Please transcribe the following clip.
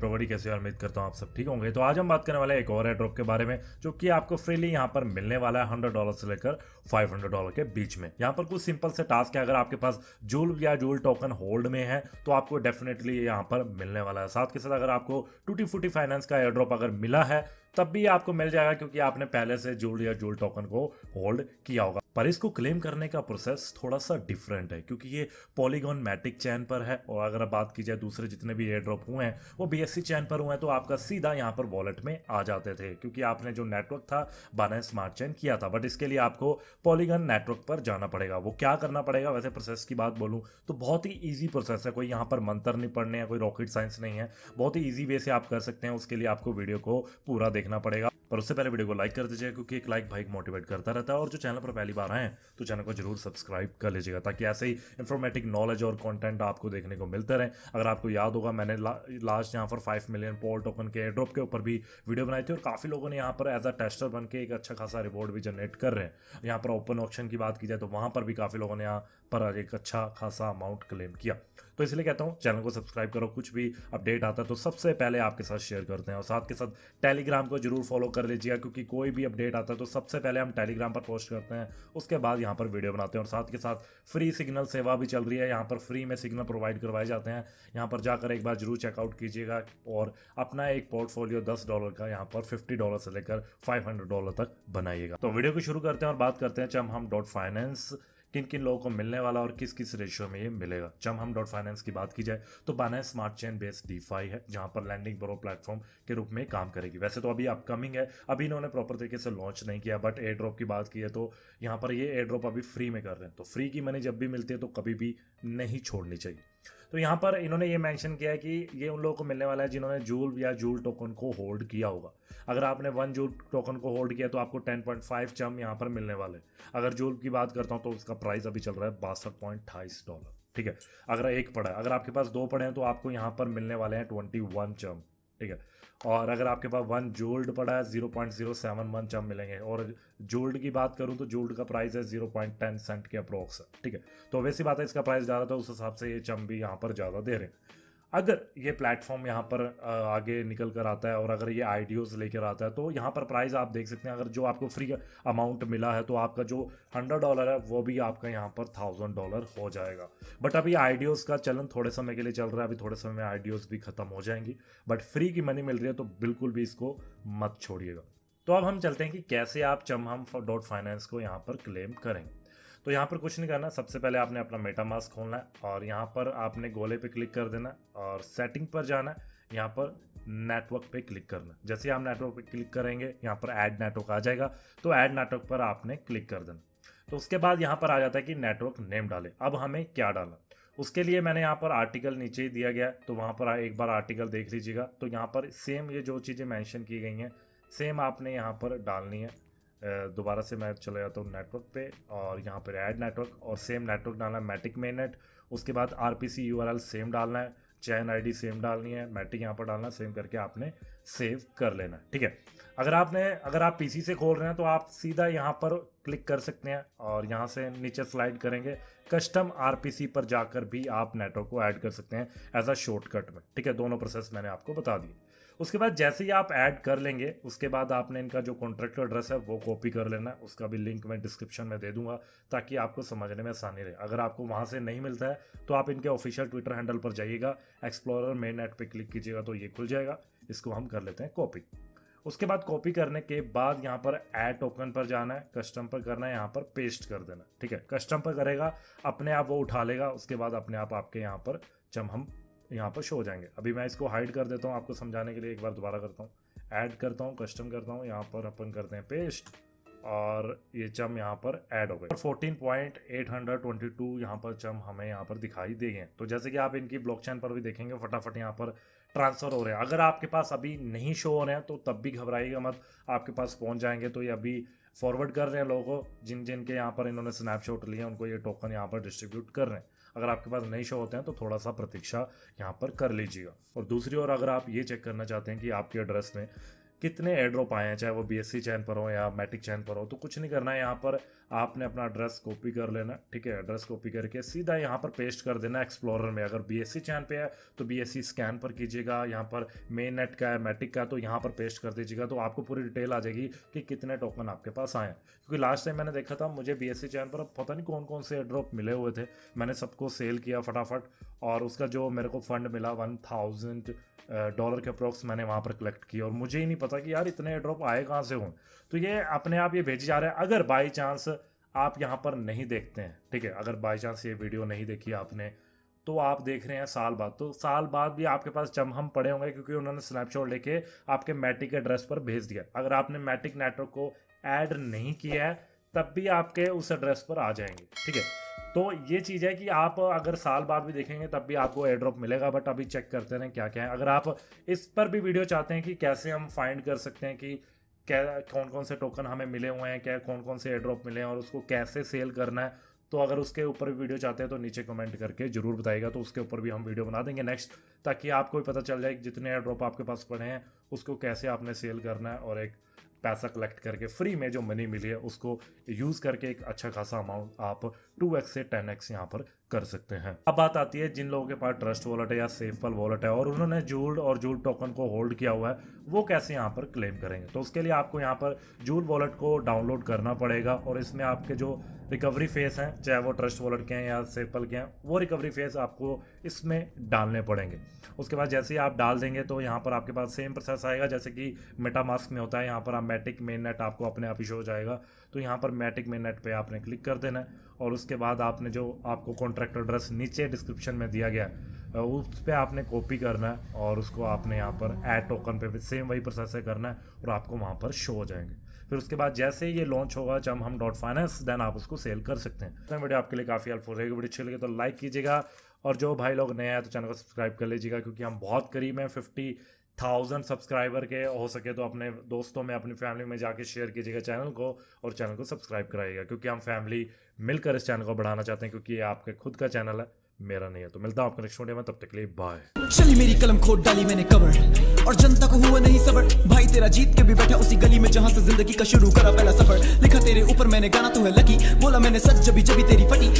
प्रवरी कैसे उम्मीद करता हूँ आप सब ठीक होंगे तो आज हम बात करने वाले हैं एक और एड्रॉप के बारे में जो कि आपको फ्रीली यहाँ पर मिलने वाला है हंड्रेड डॉलर से लेकर फाइव हंड्रेड डॉलर के बीच में यहाँ पर कुछ सिंपल से टास्क है अगर आपके पास जूल या जूल टोकन होल्ड में है तो आपको डेफिनेटली यहाँ पर मिलने वाला है साथ के साथ अगर आपको टूटी फूटी फाइनेंस का एड्रॉप अगर मिला है तब भी आपको मिल जाएगा क्योंकि आपने पहले से जूल या जूल टोकन को होल्ड किया होगा पर इसको क्लेम करने का प्रोसेस थोड़ा सा डिफरेंट है क्योंकि ये पॉलीगॉन मैटिक चैन पर है और अगर बात की जाए दूसरे जितने भी एयर ड्रॉप हुए हैं वो बीएससी चैन पर हुए हैं तो आपका सीधा यहाँ पर वॉलेट में आ जाते थे क्योंकि आपने जो नेटवर्क था बाना स्मार्ट चैन किया था बट इसके लिए आपको पॉलीगन नेटवर्क पर जाना पड़ेगा वो क्या करना पड़ेगा वैसे प्रोसेस की बात बोलूँ तो बहुत ही ईजी प्रोसेस है कोई यहाँ पर मंत्र नहीं पढ़ने या कोई रॉकेट साइंस नहीं है बहुत ही ईजी वे से आप कर सकते हैं उसके लिए आपको वीडियो को पूरा देखना पड़ेगा पर उससे पहले वीडियो को लाइक कर दीजिएगा क्योंकि एक लाइक भाई मोटिवेट करता रहता है और जो चैनल पर पहली बार आए तो चैनल को जरूर सब्सक्राइब कर लीजिएगा ताकि ऐसे ही इन्फॉर्मेटिव नॉलेज और कॉन्टेंट आपको देखने को मिलते रहे अगर आपको याद होगा मैंने लास्ट यहाँ पर फाइव मिलियन पोल टोकन के एड्रॉप के ऊपर भी वीडियो बनाई थी और काफ़ी लोगों ने यहाँ पर एज अ टेस्टर बन एक अच्छा खासा रिवॉर्ड भी जनरेट कर रहे हैं यहाँ पर ओपन ऑप्शन की बात की जाए तो वहाँ पर भी काफ़ी लोगों ने यहाँ पर एक अच्छा खासा अमाउंट क्लेम किया तो इसलिए कहता हूँ चैनल को सब्सक्राइब करो कुछ भी अपडेट आता है तो सबसे पहले आपके साथ शेयर करते हैं और साथ के साथ टेलीग्राम को जरूर फॉलो कर लीजिएगा क्योंकि कोई भी अपडेट आता है तो सबसे पहले हम टेलीग्राम पर पोस्ट करते हैं उसके बाद यहाँ पर वीडियो बनाते हैं और साथ के साथ फ्री सिग्नल सेवा भी चल रही है यहाँ पर फ्री में सिग्नल प्रोवाइड करवाए जाते हैं यहाँ पर जाकर एक बार जरूर चेकआउट कीजिएगा और अपना एक पोर्टफोलियो दस डॉलर का यहाँ पर फिफ्टी डॉलर से लेकर फाइव हंड्रेड डॉलर तक बनाइएगा तो वीडियो को शुरू करते हैं और बात करते हैं चम हम डॉट फाइनेंस किन किन लोगों को मिलने वाला और किस किस रेशियो में ये मिलेगा जब हम डॉट फाइनेंस की बात की जाए तो बनाए स्मार्ट चेन बेस्ड डीफाई है जहां पर लैंडिंग ब्रो प्लेटफॉर्म के रूप में काम करेगी वैसे तो अभी अपकमिंग है अभी इन्होंने प्रॉपर तरीके से लॉन्च नहीं किया बट एयर ड्रॉप की बात की है तो यहाँ पर ये एयर ड्रॉप अभी फ्री में कर रहे हैं तो फ्री की मनी जब भी मिलती है तो कभी भी नहीं छोड़नी चाहिए तो यहाँ पर इन्होंने ये मेंशन किया है कि ये उन लोगों को मिलने वाला है जिन्होंने जूल या जूल टोकन को होल्ड किया होगा अगर आपने वन जूल टोकन को होल्ड किया तो आपको 10.5 चम यहाँ पर मिलने वाले अगर जूल की बात करता हूँ तो उसका प्राइस अभी चल रहा है बासठ डॉलर ठीक है अगर एक पड़ा है अगर आपके पास दो पड़े हैं तो आपको यहाँ पर मिलने वाले हैं ट्वेंटी चम ठीक है और अगर आपके पास वन जोल्ड पड़ा है zero point zero seven one चम मिलेंगे और जोल्ड की बात करूँ तो जोल्ड का प्राइस है जीरो पॉइंट टेन सेंट के अप्रोक्स ठीक है तो वैसी बात है इसका प्राइस ज़्यादा था उस हिसाब से ये चम भी यहाँ पर ज़्यादा दे रहे हैं अगर ये प्लेटफॉर्म यहाँ पर आगे निकल कर आता है और अगर ये आइडियोज़ लेकर आता है तो यहाँ पर प्राइस आप देख सकते हैं अगर जो आपको फ्री अमाउंट मिला है तो आपका जो हंड्रेड डॉलर है वो भी आपका यहाँ पर थाउजेंड डॉलर हो जाएगा बट अभी आइडियोज़ का चलन थोड़े समय के लिए चल रहा है अभी थोड़े समय में आइडियोज़ भी ख़त्म हो जाएंगी बट फ्री की मनी मिल रही है तो बिल्कुल भी इसको मत छोड़िएगा तो अब हम चलते हैं कि कैसे आप चमहम डॉट फाइनेंस को यहाँ पर क्लेम करेंगे तो यहाँ पर कुछ नहीं करना सबसे पहले आपने अपना मेटा मास्क खोलना है और यहाँ पर आपने गोले पे क्लिक कर देना और सेटिंग पर जाना है यहाँ पर नेटवर्क पे क्लिक करना जैसे आप नेटवर्क पे क्लिक करेंगे यहाँ पर ऐड नेटवर्क आ जाएगा तो ऐड नेटवर्क पर आपने क्लिक कर देना तो उसके बाद यहाँ पर आ जाता है कि नेटवर्क नेम डाले अब हमें क्या डालना उसके लिए मैंने यहाँ पर आर्टिकल नीचे ही दिया गया तो वहाँ पर एक बार आर्टिकल देख लीजिएगा तो यहाँ पर सेम ये जो चीज़ें मैंशन की गई हैं सेम आपने यहाँ पर डालनी है दोबारा से मैं चला जाता हूँ नेटवर्क पे और यहाँ पर ऐड नेटवर्क और सेम नेटवर्क डालना है मैटिक मेन नेट उसके बाद R P C U R L same डालना है चैन डी सेम डालनी है मैटिक यहाँ पर डालना है सेम करके आपने सेव कर लेना है ठीक है अगर आपने अगर आप सी से खोल रहे हैं तो आप सीधा यहाँ पर क्लिक कर सकते हैं और यहाँ से नीचे स्लाइड करेंगे कस्टम सी पर जाकर भी आप नेटवर्क को ऐड कर सकते हैं एज अ शॉर्टकट में ठीक है दोनों प्रोसेस मैंने आपको बता दिए उसके बाद जैसे ही आप ऐड कर लेंगे उसके बाद आपने इनका जो कॉन्ट्रैक्ट एड्रेस है वो कॉपी कर लेना उसका भी लिंक मैं डिस्क्रिप्शन में दे दूंगा ताकि आपको समझने में आसानी रहे अगर आपको वहाँ से नहीं मिलता है तो आप इनके ऑफिशियल ट्विटर हैंडल पर जाइएगा एक्सप्लोरर मेन नेट पर क्लिक कीजिएगा तो ये खुल जाएगा इसको हम कर लेते हैं कॉपी उसके बाद कॉपी करने के बाद यहाँ पर ऐड टोकन पर जाना है कस्टम पर करना है यहाँ पर पेस्ट कर देना ठीक है कस्टम पर करेगा अपने आप वो उठा लेगा उसके बाद अपने आप आपके यहाँ पर जब हम यहाँ पर शो हो जाएंगे अभी मैं इसको हाइड कर देता हूँ आपको समझाने के लिए एक बार दोबारा करता हूँ ऐड करता हूँ कस्टम करता हूँ यहाँ पर अपन करते हैं पेस्ट और ये चम यहाँ पर ऐड हो गए fourteen point eight hundred twenty two यहाँ पर चम हमें यहाँ पर दिखाई गए तो जैसे कि आप इनकी ब्लॉकचेन पर भी देखेंगे फटाफट यहाँ पर ट्रांसफ़र हो रहे हैं अगर आपके पास अभी नहीं शो हो रहे हैं तो तब भी घबराइएगा मत आपके पास पहुँच जाएंगे तो ये अभी फॉरवर्ड कर रहे हैं लोगों को जिन जिन के यहाँ पर इन्होंने स्नैपशॉट लिए उनको ये टोकन यहाँ पर डिस्ट्रीब्यूट कर रहे हैं अगर आपके पास नई शो होते हैं तो थोड़ा सा प्रतीक्षा यहाँ पर कर लीजिएगा और दूसरी ओर अगर आप ये चेक करना चाहते हैं कि आपके एड्रेस में कितने एड्रॉप आए हैं चाहे वो बी एस सी चैन पर हो या मैट्रिक चैन पर हो तो कुछ नहीं करना है यहाँ पर आपने अपना एड्रेस कॉपी कर लेना ठीक है एड्रेस कॉपी करके सीधा यहाँ पर पेस्ट कर देना एक्सप्लोरर में अगर बी एस सी चैन पे है तो बी एस सी स्कैन पर कीजिएगा यहाँ पर मेन नेट का है मैट्रिक का है तो यहाँ पर पेस्ट कर दीजिएगा तो आपको पूरी डिटेल आ जाएगी कि कितने टोकन आपके पास आए क्योंकि लास्ट टाइम मैंने देखा था मुझे बी एस सी चैन पर पता नहीं कौन कौन से एड्रॉप मिले हुए थे मैंने सबको सेल किया फटाफट और उसका जो मेरे को फंड मिला वन थाउजेंड डॉलर के अप्रोक्स मैंने वहाँ पर कलेक्ट किया और मुझे ही नहीं पता था कि यार इतने ड्रॉप आए कहाँ से हों तो ये अपने आप ये भेजे जा रहे हैं अगर बाई चांस आप यहाँ पर नहीं देखते हैं ठीक है अगर बाई चांस ये वीडियो नहीं देखी आपने तो आप देख रहे हैं साल बाद तो साल बाद भी आपके पास चमहम पड़े होंगे क्योंकि उन्होंने स्नैपशॉट लेके आपके मैटिक एड्रेस पर भेज दिया अगर आपने मैटिक नेटवर्क को ऐड नहीं किया है तब भी आपके उस एड्रेस पर आ जाएंगे ठीक है तो ये चीज़ है कि आप अगर साल बाद भी देखेंगे तब भी आपको एड्रॉप मिलेगा बट अभी चेक करते रहें क्या क्या है अगर आप इस पर भी वीडियो चाहते हैं कि कैसे हम फाइंड कर सकते हैं कि क्या कौन कौन से टोकन हमें मिले हुए हैं क्या कौन कौन से एड्रॉप मिले हैं और उसको कैसे सेल करना है तो अगर उसके ऊपर भी वीडियो चाहते हैं तो नीचे कमेंट करके जरूर बताएगा तो उसके ऊपर भी हम वीडियो बना देंगे नेक्स्ट ताकि आपको भी पता चल जाए कि जितने एड्रॉप आपके पास पड़े हैं उसको कैसे आपने सेल करना है और एक पैसा कलेक्ट करके फ्री में जो मनी मिली है उसको यूज़ करके एक अच्छा खासा अमाउंट आप टू एक्स से टेन एक्स यहाँ पर कर सकते हैं अब बात आती है जिन लोगों के पास ट्रस्ट वॉलेट है या सेफल वॉलेट है और उन्होंने जूल और जूल टोकन को होल्ड किया हुआ है वो कैसे यहाँ पर क्लेम करेंगे तो उसके लिए आपको यहाँ पर जूल वॉलेट को डाउनलोड करना पड़ेगा और इसमें आपके जो रिकवरी फेस हैं चाहे वो ट्रस्ट वॉलेट के हैं या सेफल के हैं वो रिकवरी फेस आपको इसमें डालने पड़ेंगे उसके बाद जैसे ही आप डाल देंगे तो यहाँ पर आपके पास सेम प्रोसेस आएगा जैसे कि मेटामास्क में होता है यहाँ पर आप मेटिक मेन नेट आपको अपने आप ही शो हो जाएगा तो यहाँ पर मेटिक मेन नेट पर आपने क्लिक कर देना है और उसके बाद आपने जो आपको कॉन्ट्रैक्ट एड्रेस नीचे डिस्क्रिप्शन में दिया गया है उस पर आपने कॉपी करना है और उसको आपने यहाँ पर ऐड टोकन पे भी सेम वही प्रोसेस से करना है और आपको वहाँ पर शो हो जाएंगे फिर उसके बाद जैसे ही ये लॉन्च होगा जब हम डॉट फाइनेंस देन आप उसको सेल कर सकते हैं तो वीडियो आपके लिए काफ़ी हेल्पफुल रहेगी वीडियो अच्छी लगे तो लाइक कीजिएगा और जो भाई लोग नए हैं तो चैनल को सब्सक्राइब कर लीजिएगा क्योंकि हम बहुत करीब हैं फिफ्टी थाउजेंड सब्सक्राइबर के हो सके तो अपने दोस्तों में अपनी फैमिली में जाके शेयर कीजिएगा चैनल को और चैनल को सब्सक्राइब कराइएगा क्योंकि हम फैमिली मिलकर इस चैनल को बढ़ाना चाहते हैं क्योंकि ये आपके खुद का चैनल है मेरा नहीं है तो मिलता हूँ आपको नेक्स्ट वीडियो में तब तक लिए बाय चली मेरी कलम खोद डाली मैंने कवर और जनता को हुआ नहीं सबर भाई तेरा जीत के भी बैठा उसी गली में जहाँ से जिंदगी का शुरू करा पहला सफर लिखा तेरे ऊपर मैंने गाना तो है लकी बोला मैंने सच जबी जबी तेरी फटी